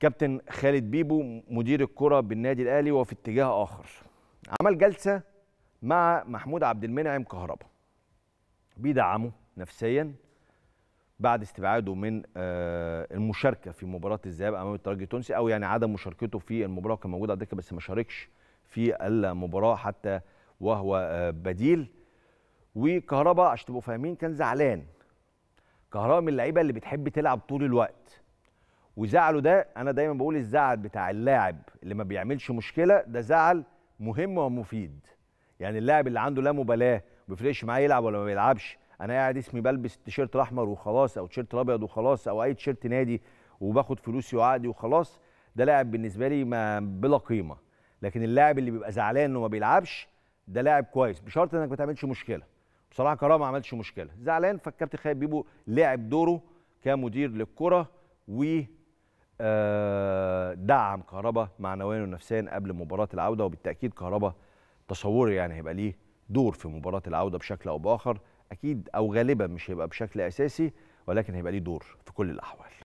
كابتن خالد بيبو مدير الكرة بالنادي الأهلي وفي اتجاه آخر عمل جلسة مع محمود عبد المنعم كهربا بيدعمه نفسيا بعد استبعاده من آه، المشاركة في مباراة الذهاب أمام الترجي التونسي أو يعني عدم مشاركته في المباراة كان موجود على الدكة بس ما شاركش في المباراة حتى وهو آه، بديل وكهربا عشان تبقوا فاهمين كان زعلان كهربا من اللعيبه اللي بتحب تلعب طول الوقت وزعله ده انا دايما بقول الزعل بتاع اللاعب اللي ما بيعملش مشكله ده زعل مهم ومفيد يعني اللاعب اللي عنده لا مبالاه ما بيفرقش معاه يلعب ولا ما بيلعبش انا قاعد اسمي بلبس التيشيرت الاحمر وخلاص او التيشيرت الابيض وخلاص او اي تيشيرت نادي وباخد فلوسي وعقدي وخلاص ده لاعب بالنسبه لي ما بلا قيمه لكن اللاعب اللي بيبقى زعلان انه ما بيلعبش ده لاعب كويس بشرط انك ما تعملش مشكله بصراحه كرامه ما عملش مشكله زعلان فالكابتن خالد بيبو لعب دوره كمدير للكره و آه، دعم كهربا معنويا ونفسيا قبل مباراه العوده وبالتاكيد كهربا تصوري يعني هيبقى ليه دور في مباراه العوده بشكل او باخر اكيد او غالبا مش هيبقى بشكل اساسي ولكن هيبقى ليه دور في كل الاحوال